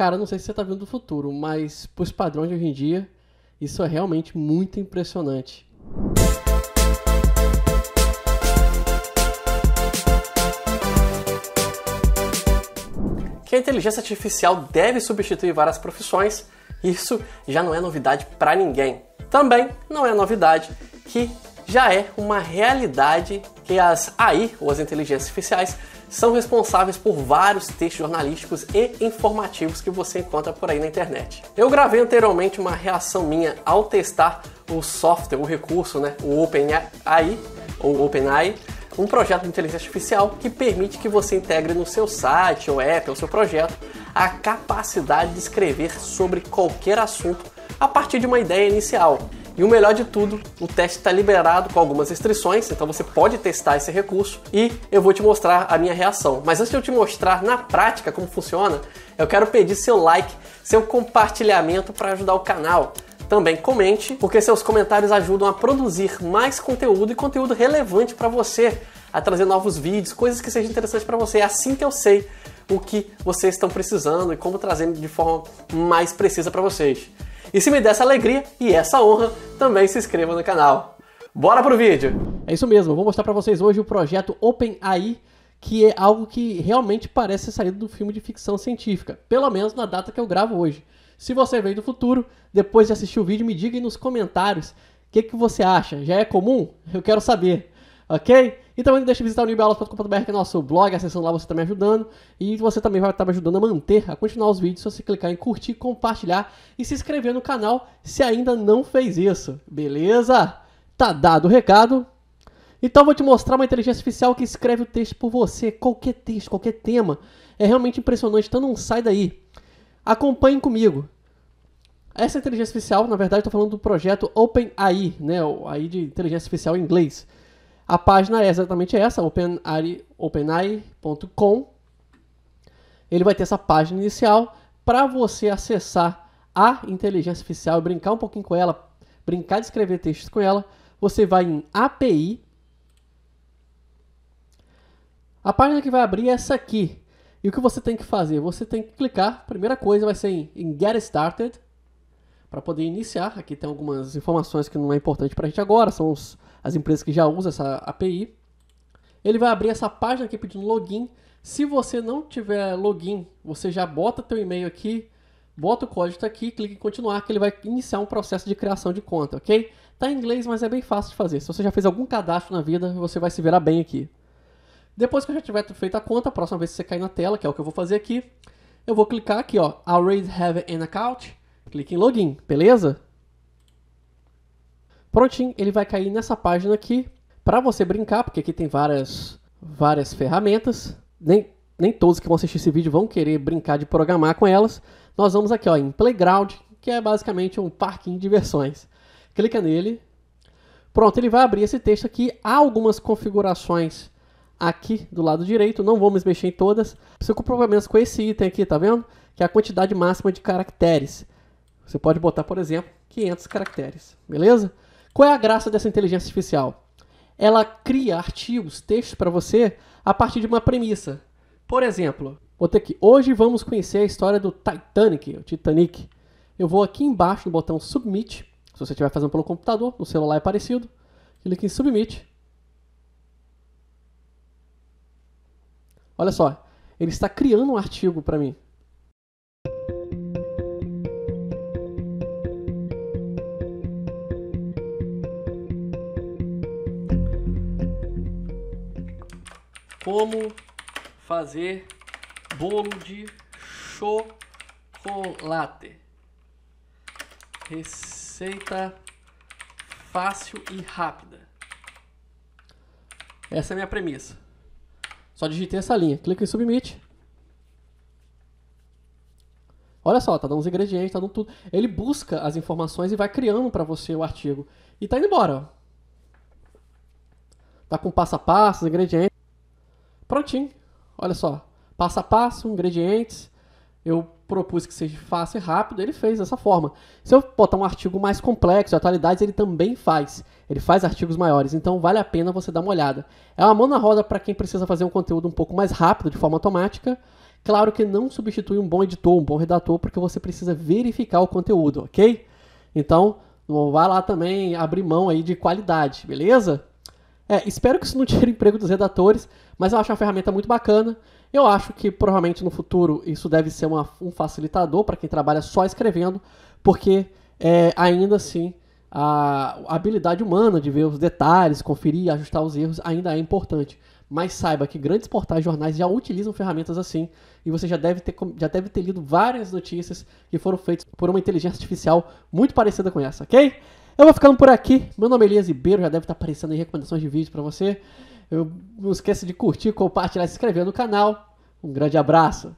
Cara, não sei se você está vendo do futuro, mas pros padrões de hoje em dia, isso é realmente muito impressionante. Que a inteligência artificial deve substituir várias profissões, isso já não é novidade para ninguém. Também não é novidade que já é uma realidade que as AI, ou as inteligências artificiais, são responsáveis por vários textos jornalísticos e informativos que você encontra por aí na internet. Eu gravei anteriormente uma reação minha ao testar o software, o recurso, né, o OpenAI, ou OpenAI, um projeto de inteligência artificial que permite que você integre no seu site ou app ou seu projeto a capacidade de escrever sobre qualquer assunto a partir de uma ideia inicial. E o melhor de tudo, o teste está liberado com algumas restrições, então você pode testar esse recurso e eu vou te mostrar a minha reação. Mas antes de eu te mostrar na prática como funciona, eu quero pedir seu like, seu compartilhamento para ajudar o canal. Também comente, porque seus comentários ajudam a produzir mais conteúdo e conteúdo relevante para você, a trazer novos vídeos, coisas que sejam interessantes para você. É assim que eu sei o que vocês estão precisando e como trazer de forma mais precisa para vocês. E se me der essa alegria e essa honra, também se inscreva no canal. Bora pro vídeo! É isso mesmo, vou mostrar para vocês hoje o projeto OpenAI, que é algo que realmente parece ser saído do filme de ficção científica, pelo menos na data que eu gravo hoje. Se você veio do futuro, depois de assistir o vídeo, me diga nos comentários o que, que você acha. Já é comum? Eu quero saber ok? E também não deixe de visitar o nibelos.com.br, que é nosso blog, acessando lá você está me ajudando. E você também vai estar tá me ajudando a manter, a continuar os vídeos, se você clicar em curtir, compartilhar e se inscrever no canal se ainda não fez isso. Beleza? Tá dado o recado. Então vou te mostrar uma inteligência artificial que escreve o texto por você, qualquer texto, qualquer tema. É realmente impressionante, então não sai daí. Acompanhe comigo. Essa inteligência artificial, na verdade, estou falando do projeto OpenAI, né? O AI de inteligência artificial em inglês. A página é exatamente essa, openai.com. Ele vai ter essa página inicial para você acessar a inteligência artificial e brincar um pouquinho com ela, brincar de escrever textos com ela. Você vai em API. A página que vai abrir é essa aqui. E o que você tem que fazer? Você tem que clicar, primeira coisa vai ser em, em Get Started para poder iniciar. Aqui tem algumas informações que não é importante para a gente agora, são os, as empresas que já usam essa API. Ele vai abrir essa página aqui pedindo login. Se você não tiver login, você já bota teu e-mail aqui, bota o código tá aqui, clica em continuar, que ele vai iniciar um processo de criação de conta, ok? está em inglês, mas é bem fácil de fazer. Se você já fez algum cadastro na vida, você vai se virar bem aqui. Depois que eu já tiver feito a conta, a próxima vez que você cair na tela, que é o que eu vou fazer aqui, eu vou clicar aqui, ó, Already have an account. Clique em login, beleza? Prontinho, ele vai cair nessa página aqui. Para você brincar, porque aqui tem várias, várias ferramentas. Nem, nem todos que vão assistir esse vídeo vão querer brincar de programar com elas. Nós vamos aqui ó, em Playground, que é basicamente um parquinho de diversões. Clica nele. Pronto, ele vai abrir esse texto aqui. Há algumas configurações aqui do lado direito, não vamos mexer em todas. Preciso com problemas é com esse item aqui, tá vendo? Que é a quantidade máxima de caracteres. Você pode botar, por exemplo, 500 caracteres, beleza? Qual é a graça dessa inteligência artificial? Ela cria artigos, textos para você a partir de uma premissa. Por exemplo, vou ter aqui, hoje vamos conhecer a história do Titanic, o Titanic. Eu vou aqui embaixo no botão Submit, se você estiver fazendo pelo computador, no celular é parecido. Clique em Submit. Olha só, ele está criando um artigo para mim. como fazer bolo de chocolate. Receita fácil e rápida. Essa é a minha premissa. Só digitei essa linha. Clica em submit. Olha só, tá dando os ingredientes, tá dando tudo. Ele busca as informações e vai criando para você o artigo. E tá indo embora. Tá com passo a passo, os ingredientes prontinho. Olha só, passo a passo, ingredientes. Eu propus que seja fácil e rápido, ele fez dessa forma. Se eu botar um artigo mais complexo, atualidades, ele também faz. Ele faz artigos maiores, então vale a pena você dar uma olhada. É uma mão na roda para quem precisa fazer um conteúdo um pouco mais rápido, de forma automática. Claro que não substitui um bom editor, um bom redator, porque você precisa verificar o conteúdo, ok? Então, vá lá também abrir mão aí de qualidade, beleza? É, espero que isso não tire o emprego dos redatores, mas eu acho uma ferramenta muito bacana. Eu acho que provavelmente no futuro isso deve ser uma, um facilitador para quem trabalha só escrevendo, porque é, ainda assim a habilidade humana de ver os detalhes, conferir, ajustar os erros ainda é importante. Mas saiba que grandes portais jornais já utilizam ferramentas assim e você já deve ter, já deve ter lido várias notícias que foram feitas por uma inteligência artificial muito parecida com essa, ok? Eu vou ficando por aqui. Meu nome é Elias Ribeiro, já deve estar aparecendo aí recomendações de vídeos para você. Eu não esqueça de curtir, compartilhar, se inscrever no canal. Um grande abraço.